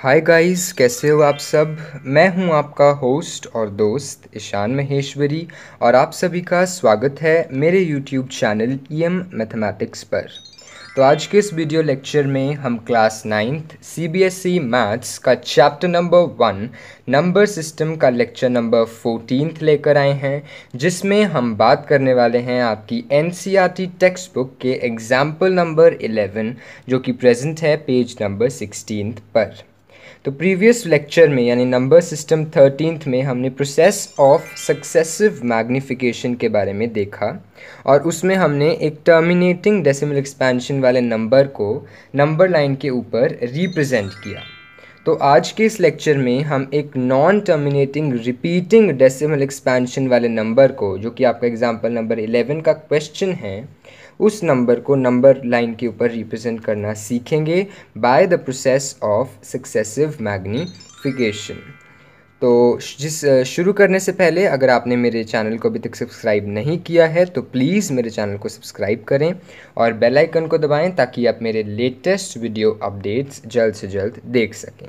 hi guys कैसे हो आप सब मैं हूं आपका होस्ट और दोस्त ईशान महेश्वरी और आप सभी का स्वागत है मेरे YouTube channel E M mathematics पर तो आज के इस वीडियो लेक्चर में हम क्लास नाइन्थ सीबीएसई मैथ्स का chapter number one number system का लेक्चर नंबर फोर्टीन लेकर आए हैं जिसमें हम बात करने वाले हैं आपकी टी टेक्स्ट बुक के एग्जाम्पल नंबर इलेवन जो कि प्रेजेंट है पेज नंबर सिक्सटीन पर तो प्रीवियस लेक्चर में यानी नंबर सिस्टम थर्टीनथ में हमने प्रोसेस ऑफ सक्सेसिव मैग्निफिकेशन के बारे में देखा और उसमें हमने एक टर्मिनेटिंग डेसिमल एक्सपेंशन वाले नंबर को नंबर लाइन के ऊपर रिप्रेजेंट किया तो आज के इस लेक्चर में हम एक non terminating repeating decimal expansion वाले नंबर को जो कि आपका एग्जांपल नंबर 11 का क्वेश्चन है उस नंबर को नंबर लाइन के ऊपर रिप्रेजेंट करना सीखेंगे by the process of successive magnification तो जिस शुरू करने से पहले अगर आपने मेरे चैनल को अभी तक सब्सक्राइब नहीं किया है तो प्लीज़ मेरे चैनल को सब्सक्राइब करें और बेल आइकन को दबाएं ताकि आप मेरे लेटेस्ट वीडियो अपडेट्स जल्द से जल्द देख सकें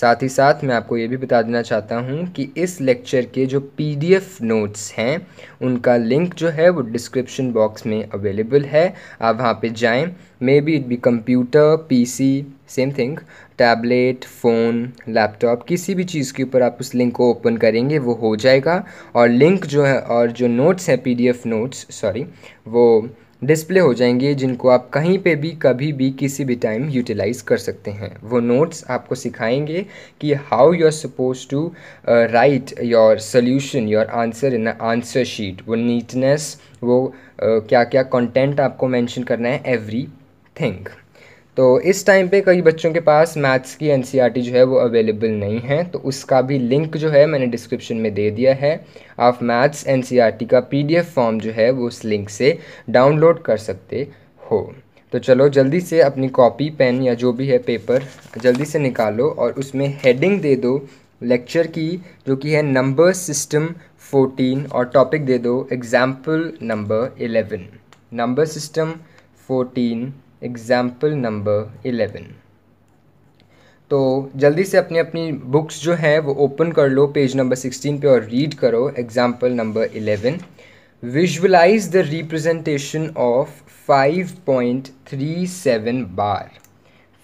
साथ ही साथ मैं आपको ये भी बता देना चाहता हूँ कि इस लेक्चर के जो पीडीएफ नोट्स हैं उनका लिंक जो है वो डिस्क्रिप्शन बॉक्स में अवेलेबल है आप वहाँ पे जाएं maybe it be computer PC same thing tablet phone laptop किसी भी चीज़ के ऊपर आप उस लिंक को ओपन करेंगे वो हो जाएगा और लिंक जो है और जो नोट्स हैं एफ नोट्स सॉरी वो डिस्प्ले हो जाएंगे जिनको आप कहीं पे भी कभी भी किसी भी टाइम यूटिलाइज कर सकते हैं वो नोट्स आपको सिखाएंगे कि how you are suppose to write your solution your answer in answer sheet वो नीटनेस वो uh, क्या क्या कंटेंट आपको मेंशन करना है एवरी थिंग तो इस टाइम पे कई बच्चों के पास मैथ्स की एन e जो है वो अवेलेबल नहीं है तो उसका भी लिंक जो है मैंने डिस्क्रिप्शन में दे दिया है आप मैथ्स एन e का पी फॉर्म जो है वो उस लिंक से डाउनलोड कर सकते हो तो चलो जल्दी से अपनी कॉपी पेन या जो भी है पेपर जल्दी से निकालो और उसमें हेडिंग दे दो लेक्चर की जो कि है नंबर सिस्टम फोटीन और टॉपिक दे दो example number eleven number system fourteen example number eleven तो जल्दी से अपनी अपनी बुक्स जो हैं वो ओपन कर लो पेज नंबर सिक्सटीन पे और रीड करो example number eleven visualise the representation of five point three seven bar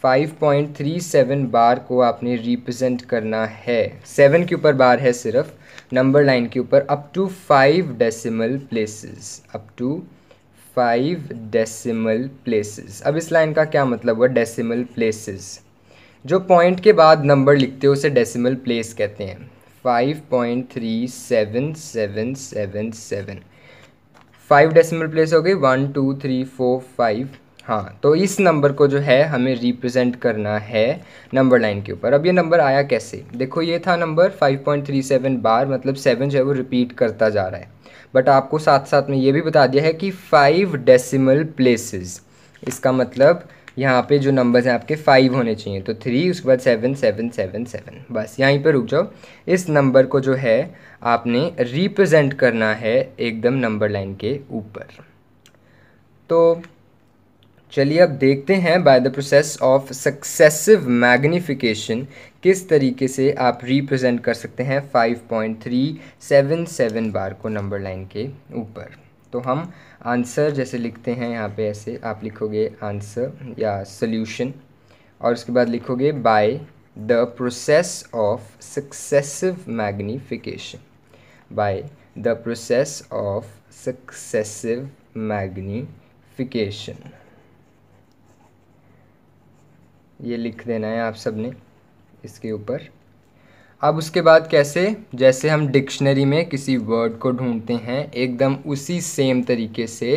five point three seven bar को आपने रिप्रेजेंट करना है सेवन के ऊपर बार है सिर्फ नंबर लाइन के ऊपर up to five decimal places up to five decimal places अब इस लाइन का क्या मतलब हुआ डेसिमल प्लेसेस जो पॉइंट के बाद नंबर लिखते हो उसे डेसिमल प्लेस कहते हैं five point three seven seven seven seven five decimal place हो गई one two three four five हाँ तो इस नंबर को जो है हमें रिप्रेजेंट करना है नंबर लाइन के ऊपर अब ये नंबर आया कैसे देखो ये था नंबर 5.37 बार मतलब सेवन जो है वो रिपीट करता जा रहा है बट आपको साथ साथ में ये भी बता दिया है कि फाइव डेसिमल प्लेसेस इसका मतलब यहाँ पे जो नंबर्स हैं आपके फाइव होने चाहिए तो थ्री उसके बाद सेवन सेवन सेवन सेवन बस यहीं पर रुक जाओ इस नंबर को जो है आपने रिप्रजेंट करना है एकदम नंबर लाइन के ऊपर तो चलिए अब देखते हैं by the process of successive magnification किस तरीके से आप रिप्रेजेंट कर सकते हैं 5.377 बार को नंबर लाइन के ऊपर तो हम आंसर जैसे लिखते हैं यहाँ पे ऐसे आप लिखोगे आंसर या सोल्यूशन और उसके बाद लिखोगे by the process of successive magnification by the process of successive magnification ये लिख देना है आप सब ने इसके ऊपर अब उसके बाद कैसे जैसे हम डिक्शनरी में किसी वर्ड को ढूंढते हैं एकदम उसी सेम तरीके से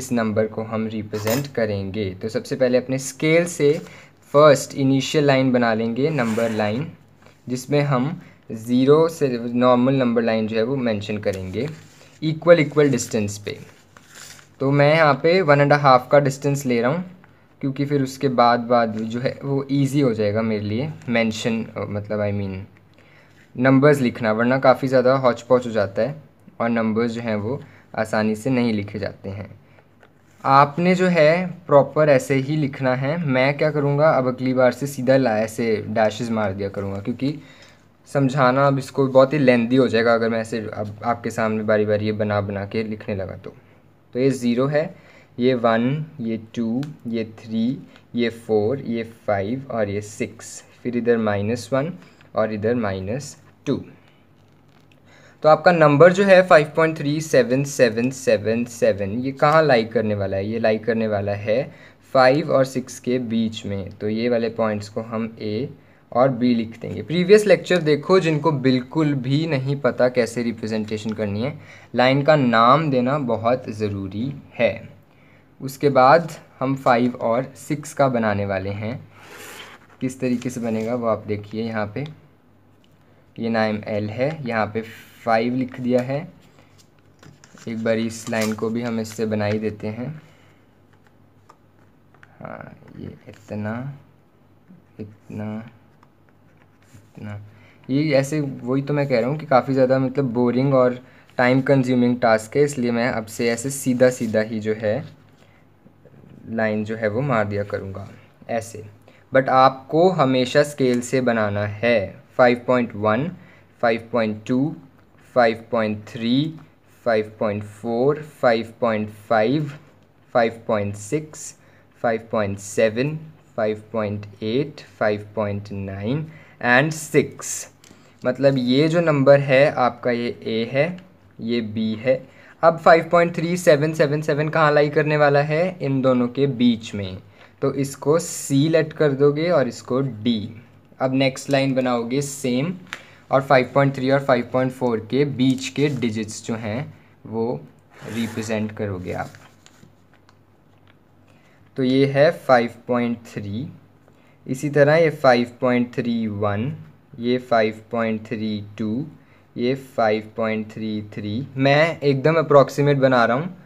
इस नंबर को हम रिप्रेजेंट करेंगे तो सबसे पहले अपने स्केल से फर्स्ट इनिशियल लाइन बना लेंगे नंबर लाइन जिसमें हम ज़ीरो से नॉर्मल नंबर लाइन जो है वो मेंशन करेंगे इक्वल इक्वल डिस्टेंस पे तो मैं यहाँ पे वन एंड हाफ का डिस्टेंस ले रहा हूँ क्योंकि फिर उसके बाद बाद जो है वो ईज़ी हो जाएगा मेरे लिए मेंशन मतलब आई मीन नंबर्स लिखना वरना काफ़ी ज़्यादा हौच पौच हो जाता है और नंबर्स जो हैं वो आसानी से नहीं लिखे जाते हैं आपने जो है प्रॉपर ऐसे ही लिखना है मैं क्या करूँगा अब अगली बार से सीधा ला ऐसे डैशेज़ मार दिया करूँगा क्योंकि समझाना अब इसको बहुत ही लेंदी हो जाएगा अगर मैं ऐसे अब आपके सामने बारी बारी ये बना बना के लिखने लगा तो तो ये ज़ीरो है ये वन ये टू ये थ्री ये फोर ये फाइव और ये सिक्स फिर इधर माइनस वन और इधर माइनस टू तो आपका नंबर जो है five point three seven seven seven seven ये कहाँ लाइक करने वाला है ये लाइक करने वाला है फाइव और सिक्स के बीच में तो ये वाले पॉइंट्स को हम ए और बी लिख देंगे प्रीवियस लेक्चर देखो जिनको बिल्कुल भी नहीं पता कैसे रिप्रेजेंटेशन करनी है लाइन का नाम देना बहुत ज़रूरी है उसके बाद हम फाइव और सिक्स का बनाने वाले हैं किस तरीके से बनेगा वो आप देखिए यहाँ पे ये नाइम एल है यहाँ पे फाइव लिख दिया है एक बार इस लाइन को भी हम इससे बना ही देते हैं हाँ ये इतना इतना इतना ये ऐसे वही तो मैं कह रहा हूँ कि काफ़ी ज़्यादा मतलब बोरिंग और टाइम कंज्यूमिंग टास्क है इसलिए मैं अब से ऐसे सीधा सीधा ही जो है लाइन जो है वो मार दिया करूँगा ऐसे बट आपको हमेशा स्केल से बनाना है 5.1, 5.2, 5.3, 5.4, 5.5, 5.6, 5.7, 5.8, 5.9 एंड 6 मतलब ये जो नंबर है आपका ये ए है ये बी है अब 5.3777 कहाँ लाई करने वाला है इन दोनों के बीच में तो इसको सी लेट कर दोगे और इसको डी अब नेक्स्ट लाइन बनाओगे सेम और 5.3 और 5.4 के बीच के डिजिट्स जो हैं वो रिप्रेजेंट करोगे आप तो ये है 5.3 इसी तरह ये 5.31 ये 5.32 ये 5.33 मैं एकदम अप्रॉक्सीमेट बना रहा हूँ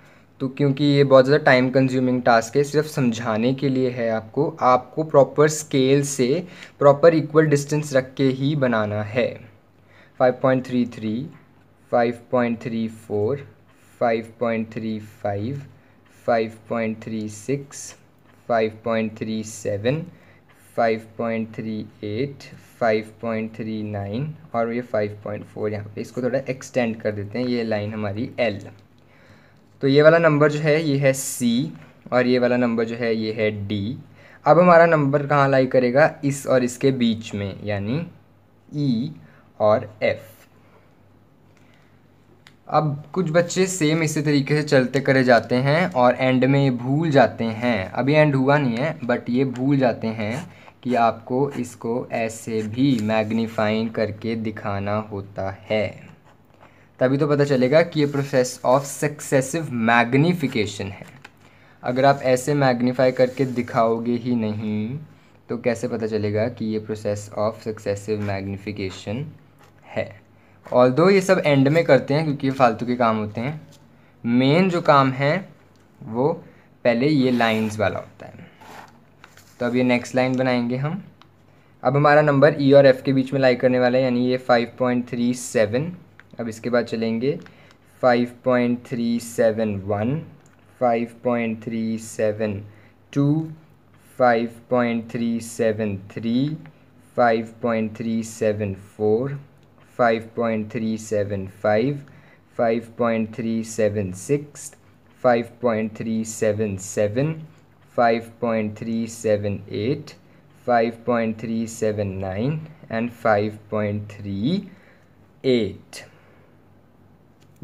तो क्योंकि ये बहुत ज़्यादा टाइम कंज्यूमिंग टास्क है सिर्फ समझाने के लिए है आपको आपको प्रॉपर स्केल से प्रॉपर इक्वल डिस्टेंस रख के ही बनाना है 5.33 5.34 5.35 5.36 5.37 5.38, 5.39 और ये 5.4 यहाँ पर इसको थोड़ा एक्सटेंड कर देते हैं ये लाइन हमारी एल तो ये वाला नंबर जो है ये है सी और ये वाला नंबर जो है ये है डी अब हमारा नंबर कहाँ लाई करेगा इस और इसके बीच में यानी ई e और एफ अब कुछ बच्चे सेम इसी तरीके से चलते करे जाते हैं और एंड में ये भूल जाते हैं अभी एंड हुआ नहीं है बट ये भूल जाते हैं कि आपको इसको ऐसे भी मैग्नीफाइंग करके दिखाना होता है तभी तो पता चलेगा कि ये प्रोसेस ऑफ सक्सेसिव मैग्नीफिकेशन है अगर आप ऐसे मैग्नीफाई करके दिखाओगे ही नहीं तो कैसे पता चलेगा कि ये प्रोसेस ऑफ सक्सेसिव मैग्नीफिकेशन है ऑल दो ये सब एंड में करते हैं क्योंकि ये फालतू के काम होते हैं मेन जो काम है वो पहले ये लाइंस वाला होता है तो अब ये नेक्स्ट लाइन बनाएंगे हम अब हमारा नंबर ई e और एफ़ के बीच में लाइक करने वाला है यानी ये फाइव पॉइंट थ्री सेवन अब इसके बाद चलेंगे five point three seven one five point three seven two five point three seven three five point three seven four five point three seven five five point three seven six five point three seven seven 5.379 and 5.38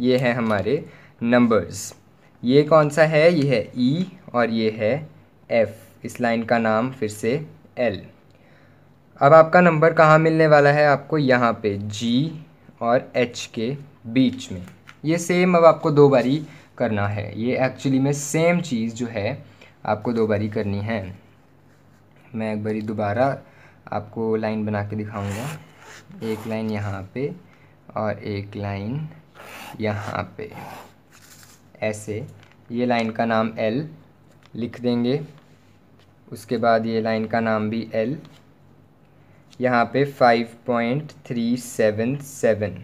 ये है हमारे numbers ये कौन सा है ये है ई e और ये है एफ इस लाइन का नाम फिर से एल अब आपका नंबर कहाँ मिलने वाला है आपको यहाँ पे जी और एच के बीच में ये सेम अब आपको दो बारी करना है ये एक्चुअली में सेम चीज़ जो है आपको दो बारी करनी है मैं एक बारी दोबारा आपको लाइन बना के दिखाऊंगा एक लाइन यहाँ पे और एक लाइन यहाँ पे ऐसे ये लाइन का नाम एल लिख देंगे उसके बाद ये लाइन का नाम भी एल यहाँ पे five point three seven seven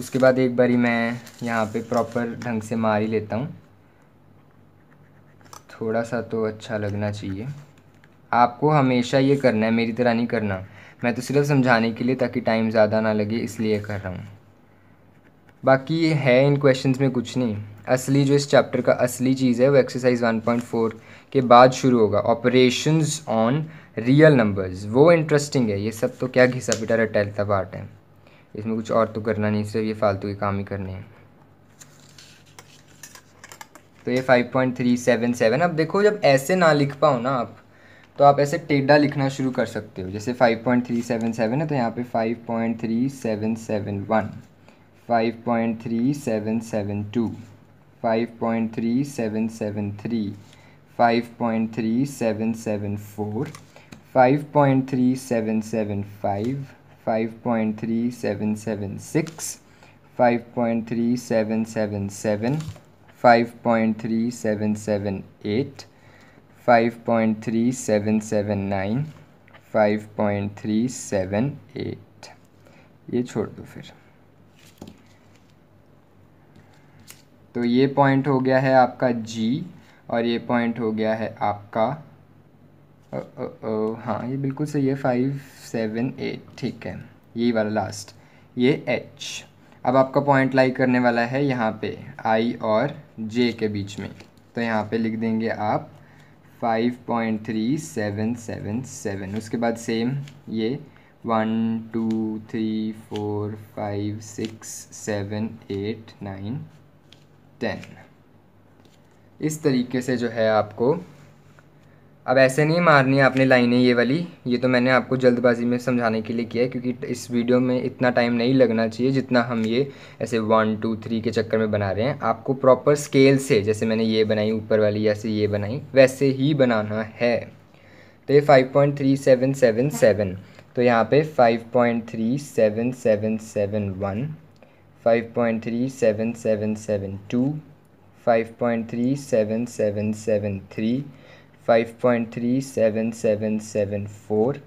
उसके बाद एक बारी मैं यहाँ पे प्रॉपर ढंग से मार ही लेता हूँ थोड़ा सा तो अच्छा लगना चाहिए आपको हमेशा ये करना है मेरी तरह नहीं करना मैं तो सिर्फ समझाने के लिए ताकि टाइम ज़्यादा ना लगे इसलिए कर रहा हूँ बाकी है इन क्वेश्चंस में कुछ नहीं असली जो इस चैप्टर का असली चीज़ है वो एक्सरसाइज 1.4 के बाद शुरू होगा ऑपरेशंस ऑन रियल नंबर्स वो इंटरेस्टिंग है ये सब तो क्या घिसा पिटा रटैलता पार्ट है इसमें कुछ और तो करना नहीं सिर्फ ये फालतू के काम ही करने हैं तो ये 5.377 अब देखो जब ऐसे ना लिख पाओ ना आप तो आप ऐसे टेढ़ा लिखना शुरू कर सकते हो जैसे 5.377 है तो यहाँ पे 5.3771 5.3772 5.3773 5.3774 5.3775 5.3776 5.3777 5.3778 5.3779 ये छोड़ दो फिर तो ये पॉइंट हो गया है आपका जी और ये पॉइंट हो गया है आपका ओ, ओ, ओ, हाँ ये बिल्कुल सही है फाइव सेवन एट ठीक है यही वाला लास्ट ये एच अब आपका पॉइंट लाइक करने वाला है यहाँ पे आई और जे के बीच में तो यहाँ पे लिख देंगे आप 5.3777 उसके बाद सेम ये one two three four five six seven eight nine ten इस तरीके से जो है आपको अब ऐसे नहीं मारनी है आपने लाइनें ये वाली ये तो मैंने आपको जल्दबाजी में समझाने के लिए किया है क्योंकि इस वीडियो में इतना टाइम नहीं लगना चाहिए जितना हम ये ऐसे वन टू थ्री के चक्कर में बना रहे हैं आपको प्रॉपर स्केल से जैसे मैंने ये बनाई ऊपर वाली ऐसे ये बनाई वैसे ही बनाना है तो ये five point three seven seven seven तो यहाँ पर five point three seven seven seven one five point three seven seven seven two five point three seven seven seven three 5.37774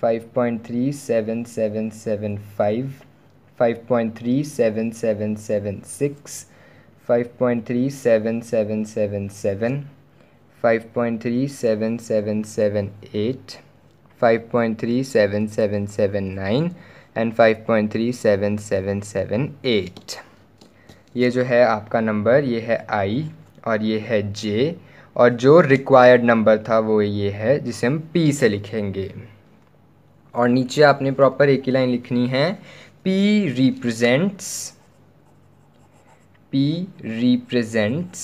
5.37775 5.37776 5.37777 5.37778 5.37779 and 5.37778 ये जो है आपका नंबर ये है आई और ये है जे और जो रिक्वायर्ड नंबर था वो ये है जिसे हम पी से लिखेंगे और नीचे आपने प्रॉपर एक ही लाइन लिखनी है पी रिप्रेजेंट्स पी रिप्रेजेंट्स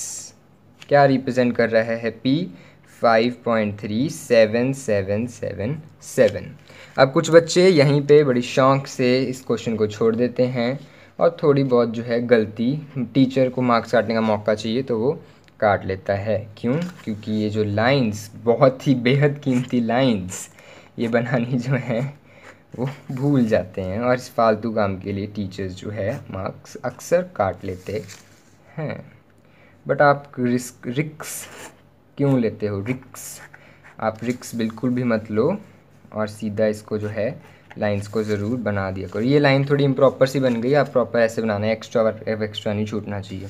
क्या रिप्रेजेंट कर रहा है पी 5.37777 अब कुछ बच्चे यहीं पे बड़ी शौक से इस क्वेश्चन को छोड़ देते हैं और थोड़ी बहुत जो है गलती टीचर को मार्क्स काटने का मौका चाहिए तो वो काट लेता है क्यों क्योंकि ये जो लाइंस बहुत ही बेहद कीमती लाइंस ये बनानी जो है वो भूल जाते हैं और इस फालतू काम के लिए टीचर्स जो है मार्क्स अक्सर काट लेते हैं बट आप रिस्क रिक्स क्यों लेते हो रिक्स आप रिक्स बिल्कुल भी मत लो और सीधा इसको जो है लाइंस को ज़रूर बना दिया करो ये लाइन थोड़ी इम्प्रॉपर सी बन गई आप प्रॉपर ऐसे बनाना है एक्स्ट्रा एक्स्ट्रा नहीं छूटना चाहिए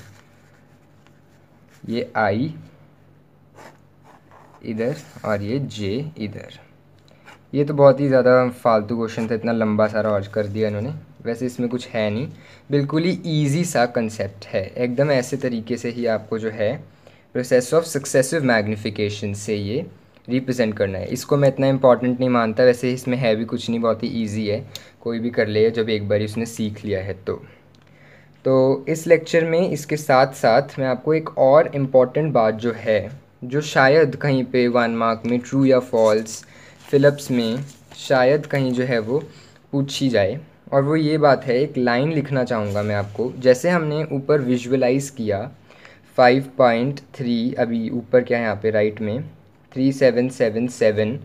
ये आई इधर और ये जे इधर ये तो बहुत ही ज़्यादा फालतू क्वेश्चन था इतना लंबा सारा और कर दिया इन्होंने वैसे इसमें कुछ है नहीं बिल्कुल ही ईजी सा कंसेप्ट है एकदम ऐसे तरीके से ही आपको जो है प्रोसेस ऑफ सक्सेसिव मैग्निफिकेशन से ये रिप्रेजेंट करना है इसको मैं इतना इंपॉर्टेंट नहीं मानता वैसे इसमें है भी कुछ नहीं बहुत ही ईजी है कोई भी कर ले जब एक बार उसने सीख लिया है तो तो इस लेक्चर में इसके साथ साथ मैं आपको एक और इम्पॉर्टेंट बात जो है जो शायद कहीं पे वन मार्क में ट्रू या फॉल्स फिलप्स में शायद कहीं जो है वो पूछी जाए और वो ये बात है एक लाइन लिखना चाहूँगा मैं आपको जैसे हमने ऊपर विजुअलाइज किया 5.3 अभी ऊपर क्या है यहाँ पे राइट में 3777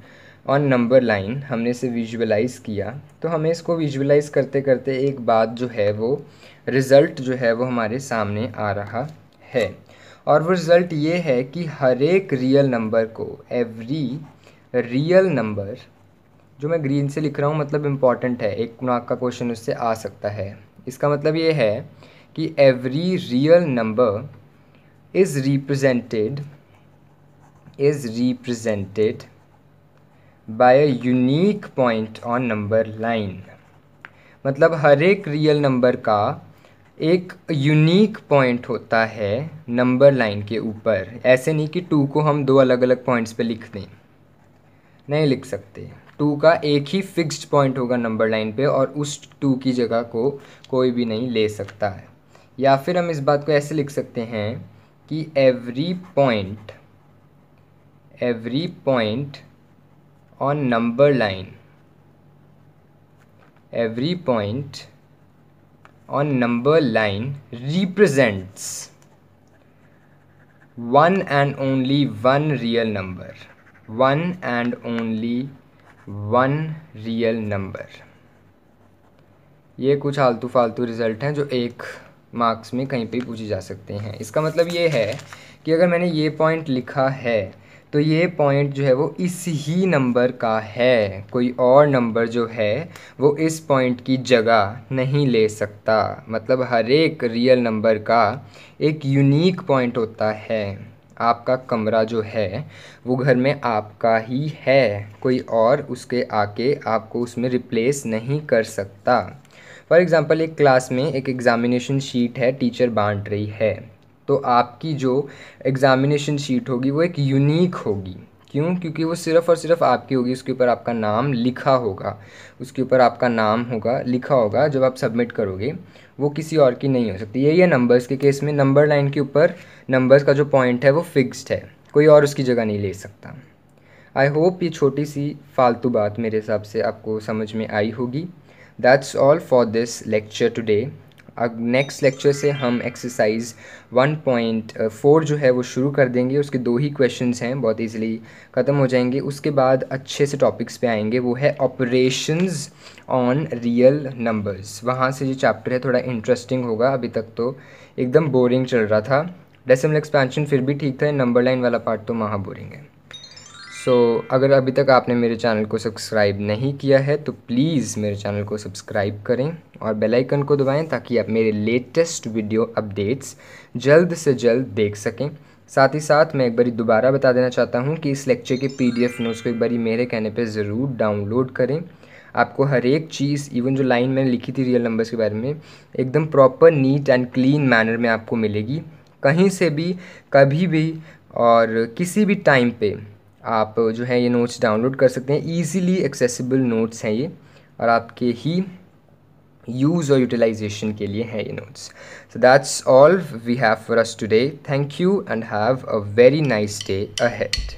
ऑन नंबर लाइन हमने इसे विजुअलाइज़ किया तो हमें इसको विजुअलाइज़ करते करते एक बात जो है वो रिज़ल्ट जो है वो हमारे सामने आ रहा है और वो रिज़ल्ट ये है कि हर एक रियल नंबर को एवरी रियल नंबर जो मैं ग्रीन से लिख रहा हूँ मतलब इम्पॉर्टेंट है एक मार्क का क्वेश्चन उससे आ सकता है इसका मतलब ये है कि every real number is represented is represented by a unique point on number line मतलब हर एक रियल नंबर का एक यूनिक पॉइंट होता है नंबर लाइन के ऊपर ऐसे नहीं कि टू को हम दो अलग अलग पॉइंट्स पे लिख दें नहीं लिख सकते टू का एक ही फिक्स्ड पॉइंट होगा नंबर लाइन पे और उस टू की जगह को कोई भी नहीं ले सकता है या फिर हम इस बात को ऐसे लिख सकते हैं कि every point every point on number line every point on number line represents one and only one real number one and only one real number ये कुछ आलतू फालतू रिज़ल्ट हैं जो एक मार्क्स में कहीं पर पूछे जा सकते हैं इसका मतलब ये है कि अगर मैंने ये पॉइंट लिखा है तो ये पॉइंट जो है वो इस ही नंबर का है कोई और नंबर जो है वो इस पॉइंट की जगह नहीं ले सकता मतलब हर एक रियल नंबर का एक यूनिक पॉइंट होता है आपका कमरा जो है वो घर में आपका ही है कोई और उसके आके आपको उसमें रिप्लेस नहीं कर सकता फॉर एग्ज़ाम्पल एक क्लास में एक एग्ज़ामिनेशन शीट है टीचर बांट रही है तो आपकी जो एग्ज़ामिनेशन शीट होगी वो एक यूनिक होगी क्यों क्योंकि वो सिर्फ़ और सिर्फ आपकी होगी उसके ऊपर आपका नाम लिखा होगा उसके ऊपर आपका नाम होगा लिखा होगा जब आप सबमिट करोगे वो किसी और की नहीं हो सकती यही है नंबर्स के केस में नंबर लाइन के ऊपर नंबर्स का जो पॉइंट है वो फिक्स्ड है कोई और उसकी जगह नहीं ले सकता आई होप ये छोटी सी फालतू बात मेरे हिसाब से आपको समझ में आई होगी that's all for this lecture today अब नेक्स्ट लेक्चर से हम एक्सरसाइज 1.4 uh, जो है वो शुरू कर देंगे उसके दो ही क्वेश्चन हैं बहुत ईजिली ख़त्म हो जाएंगे उसके बाद अच्छे से टॉपिक्स पे आएंगे वो है ऑपरेशंस ऑन रियल नंबर्स वहाँ से जो चैप्टर है थोड़ा इंटरेस्टिंग होगा अभी तक तो एकदम बोरिंग चल रहा था डेसिमल एक्सपेंशन फिर भी ठीक था नंबर लाइन वाला पार्ट तो महा बोरिंग है सो so, अगर अभी तक आपने मेरे चैनल को सब्सक्राइब नहीं किया है तो प्लीज़ मेरे चैनल को सब्सक्राइब करें और बेल आइकन को दबाएं ताकि आप मेरे लेटेस्ट वीडियो अपडेट्स जल्द से जल्द देख सकें साथ ही साथ मैं एक बारी दोबारा बता देना चाहता हूँ कि इस लेक्चर के पी डी नोट्स को एक बारी मेरे कहने पर ज़रूर डाउनलोड करें आपको हर एक चीज़ इवन जो लाइन मैंने लिखी थी रियल नंबर्स के बारे में एकदम proper neat and clean manner में आपको मिलेगी कहीं से भी कभी भी और किसी भी टाइम पर आप जो है ये नोट्स डाउनलोड कर सकते हैं ईजीली एक्सेसिबल नोट्स हैं ये और आपके ही यूज़ और यूटिलाइजेशन के लिए हैं ये notes so that's all we have for us today thank you and have a very nice day ahead